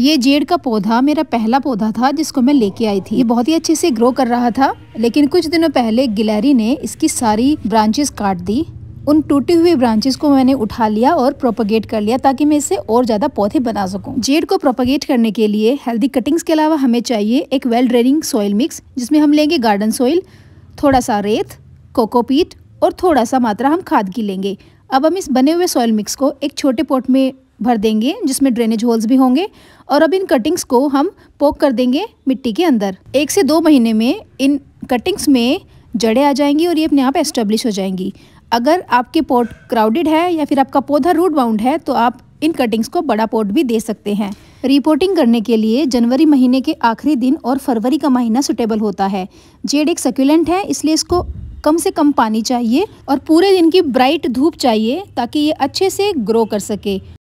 ये जेड का पौधा मेरा पहला पौधा था जिसको मैं लेके आई थी ये बहुत ही अच्छे से ग्रो कर रहा था लेकिन कुछ दिनों पहले गिलहरी ने इसकी सारी ब्रांचेस काट दी उन टूटी हुई ब्रांचेस को मैंने उठा लिया और प्रोपोगेट कर लिया ताकि मैं इसे और ज़्यादा पौधे बना सकूं। जेड को प्रोपोगेट करने के लिए हेल्दी कटिंग्स के अलावा हमें चाहिए एक वेल ड्रेनिंग सॉइल मिक्स जिसमें हम लेंगे गार्डन सॉइल थोड़ा सा रेत कोकोपीट और थोड़ा सा मात्रा हम खाद की लेंगे अब हम इस बने हुए सॉइल मिक्स को एक छोटे पोट में भर देंगे जिसमें ड्रेनेज होल्स भी होंगे और अब इन कटिंग्स को हम पोक कर देंगे मिट्टी के अंदर एक से दो महीने में इन कटिंग्स में जड़ें आ जाएंगी और ये अपने आप एस्टेब्लिश हो जाएंगी अगर आपके पॉट क्राउडेड है या फिर आपका पौधा रूट बाउंड है तो आप इन कटिंग्स को बड़ा पॉट भी दे सकते हैं रिपोर्टिंग करने के लिए जनवरी महीने के आखिरी दिन और फरवरी का महीना सुटेबल होता है जेड एक सक्यूलेंट है इसलिए इसको कम से कम पानी चाहिए और पूरे दिन की ब्राइट धूप चाहिए ताकि ये अच्छे से ग्रो कर सके